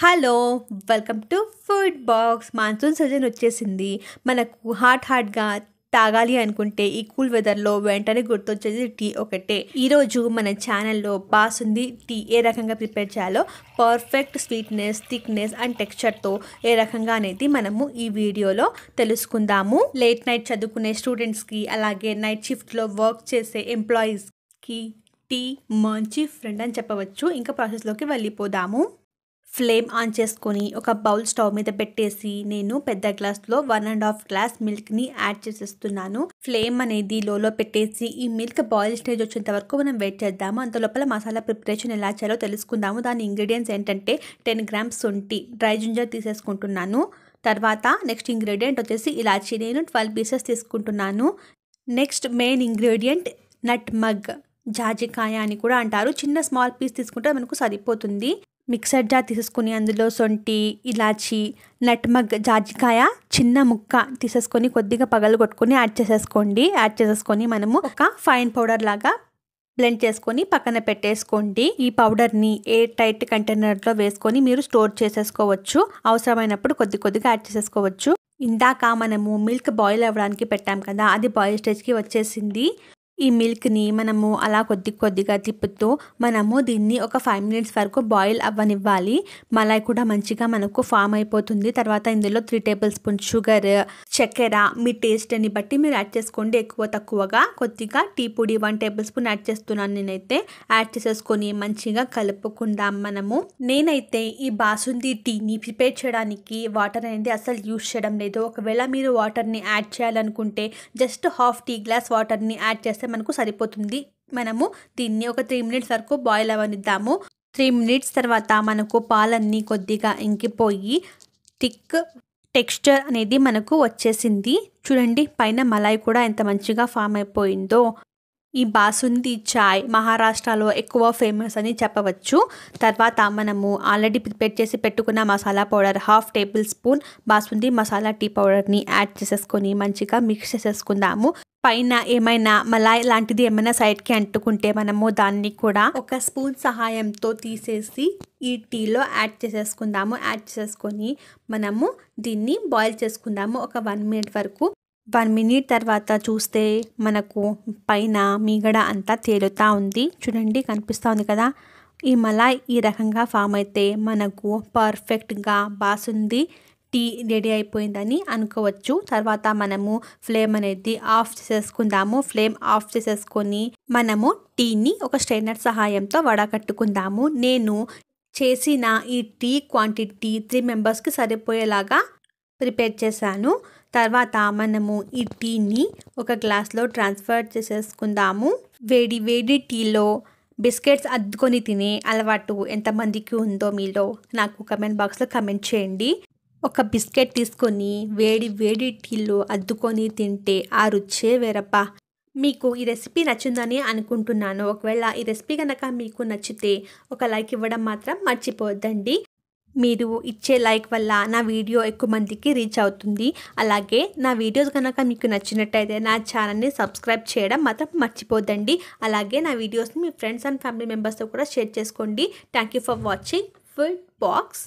hello welcome to food box monsoon season వచ్చేసింది మనకు hot హాట్గా తాగాలి అనుకుంటే ఈ కూల్ వెదర్లో వెంటనే గుర్తొచ్చేది టీ ఒకటే ఈరోజు మన ఛానల్లో బాసుంది టీ ఏ రకంగా ప్రిపేర్ చేయాలో పర్ఫెక్ట్ స్వీట్నెస్ థిక్నెస్ అండ్ టెక్స్చర్తో ఏ రకంగా అనేది మనము ఈ వీడియోలో తెలుసుకుందాము లేట్ నైట్ చదువుకునే స్టూడెంట్స్కి అలాగే నైట్ షిఫ్ట్లో వర్క్ చేసే ఎంప్లాయీస్కి టీ మంచి ఫ్రెండ్ అని చెప్పవచ్చు ఇంకా ప్రాసెస్లోకి వెళ్ళిపోదాము ఫ్లేమ్ ఆన్ చేసుకొని ఒక బౌల్ స్టవ్ మీద పెట్టేసి నేను పెద్ద గ్లాస్లో వన్ అండ్ హాఫ్ గ్లాస్ మిల్క్ని యాడ్ చేసేస్తున్నాను ఫ్లేమ్ అనేది లోలో పెట్టేసి ఈ మిల్క్ బాయిల్ స్టేజ్ వచ్చేంత వరకు మనం వెయిట్ చేద్దాము అంత లోపల మసాలా ప్రిపరేషన్ ఎలా చేయాలో తెలుసుకుందాము దాని ఇంగ్రీడియంట్స్ ఏంటంటే టెన్ గ్రామ్స్ సొంటి డ్రై జింజర్ తీసేసుకుంటున్నాను తర్వాత నెక్స్ట్ ఇంగ్రీడియంట్ వచ్చేసి ఇలాచీ నేను ట్వెల్వ్ పీసెస్ తీసుకుంటున్నాను next main ingredient nutmeg జాజికాయ అని కూడా అంటారు చిన్న స్మాల్ పీస్ తీసుకుంటే మనకు సరిపోతుంది మిక్సర్ జార్ తీసేసుకొని అందులో సొంటి ఇలాచి నట్మగ్ జాజికాయ చిన్న ముక్క తీసేసుకొని కొద్దిగా పగలు కొట్టుకొని యాడ్ చేసేసుకోండి యాడ్ చేసేసుకొని మనము ఒక ఫైన్ పౌడర్ లాగా బ్లెండ్ చేసుకొని పక్కన పెట్టేసుకోండి ఈ పౌడర్ని ఎయిర్ టైట్ కంటైనర్లో వేసుకొని మీరు స్టోర్ చేసేసుకోవచ్చు అవసరమైనప్పుడు కొద్ది కొద్దిగా యాడ్ చేసేసుకోవచ్చు ఇందాక మనము మిల్క్ బాయిల్ అవ్వడానికి పెట్టాం కదా అది బాయిల్ స్టేజ్కి వచ్చేసింది ఈ మిల్క్ని మనము అలా కొద్ది కొద్దిగా తిప్పుతూ మనము దీన్ని ఒక ఫైవ్ మినిట్స్ వరకు బాయిల్ అవ్వనివ్వాలి మలాయ్ కూడా మంచిగా మనకు ఫామ్ అయిపోతుంది తర్వాత ఇందులో త్రీ టేబుల్ స్పూన్ షుగర్ చక్కెర మీ టేస్ట్ని బట్టి మీరు యాడ్ చేసుకోండి ఎక్కువ తక్కువగా కొద్దిగా టీ పొడి వన్ టేబుల్ స్పూన్ యాడ్ చేస్తున్నాను నేనైతే యాడ్ చేసేసుకొని మంచిగా కలుపుకుందాం మనము నేనైతే ఈ బాసుంది టీని ప్రిపేర్ చేయడానికి వాటర్ అనేది అసలు యూజ్ చేయడం లేదు ఒకవేళ మీరు వాటర్ని యాడ్ చేయాలనుకుంటే జస్ట్ హాఫ్ టీ గ్లాస్ వాటర్ని యాడ్ చేస్తారు చేస్తే మనకు సరిపోతుంది మనము దీన్ని ఒక త్రీ మినిట్స్ వరకు బాయిల్ అవనిద్దాము త్రీ మినిట్స్ తర్వాత మనకు పాలన్నీ కొద్దిగా ఇంకిపోయి థిక్ టెక్స్చర్ అనేది మనకు వచ్చేసింది చూడండి పైన మలాయి కూడా ఎంత మంచిగా ఫామ్ అయిపోయిందో ఈ బాసుంది చాయ్ మహారాష్ట్రలో ఎక్కువ ఫేమస్ అని చెప్పవచ్చు తర్వాత మనము ఆల్రెడీ ప్రిపేర్ చేసి పెట్టుకున్న masala powder half tablespoon basundi masala tea పౌడర్ని యాడ్ చేసేసుకొని మంచిగా మిక్స్ చేసేసుకుందాము పైన ఏమైనా మలాయ్ లాంటిది ఏమైనా సైడ్కి అంటుకుంటే మనము దాన్ని కూడా ఒక స్పూన్ సహాయంతో తీసేసి ఈ టీలో యాడ్ చేసేసుకుందాము యాడ్ చేసేసుకొని మనము దీన్ని బాయిల్ చేసుకుందాము ఒక వన్ మినిట్ వరకు వన్ మినిట్ తర్వాత చూస్తే మనకు పైన మీగడ అంతా తేలుతా ఉంది చూడండి కనిపిస్తూ ఉంది కదా ఈ మలాయ్ ఈ రకంగా ఫామ్ అయితే మనకు పర్ఫెక్ట్గా బాసుంది టీ రెడీ అయిపోయిందని అనుకోవచ్చు తర్వాత మనము ఫ్లేమ్ అనేది ఆఫ్ చేసేసుకుందాము ఫ్లేమ్ ఆఫ్ చేసేసుకొని మనము టీని ఒక స్టైనర్ సహాయంతో వడకట్టుకుందాము నేను చేసిన ఈ టీ క్వాంటిటీ త్రీ మెంబర్స్కి సరిపోయేలాగా ప్రిపేర్ చేశాను తర్వాత మనము ఈ టీని ఒక గ్లాస్లో ట్రాన్స్ఫర్ చేసేసుకుందాము వేడి వేడి టీలో బిస్కెట్స్ అద్దుకొని తినే అలవాటు ఎంతమందికి ఉందో మీలో నాకు కమెంట్ బాక్స్లో కమెంట్ చేయండి ఒక బిస్కెట్ తీసుకొని వేడి వేడి టీలో అద్దుకొని తింటే ఆ రుచే వేరప్ప మీకు ఈ రెసిపీ నచ్చిందని అనుకుంటున్నాను ఒకవేళ ఈ రెసిపీ కనుక మీకు నచ్చితే ఒక లైక్ ఇవ్వడం మాత్రం మర్చిపోద్దండి మీరు ఇచ్చే లైక్ వల్ల నా వీడియో ఎక్కువ మందికి రీచ్ అవుతుంది అలాగే నా వీడియోస్ కనుక మీకు నచ్చినట్టయితే నా ఛానల్ని సబ్స్క్రైబ్ చేయడం మాత్రం మర్చిపోద్దండి అలాగే నా వీడియోస్ని మీ ఫ్రెండ్స్ అండ్ ఫ్యామిలీ మెంబర్స్తో కూడా షేర్ చేసుకోండి thank for watching food box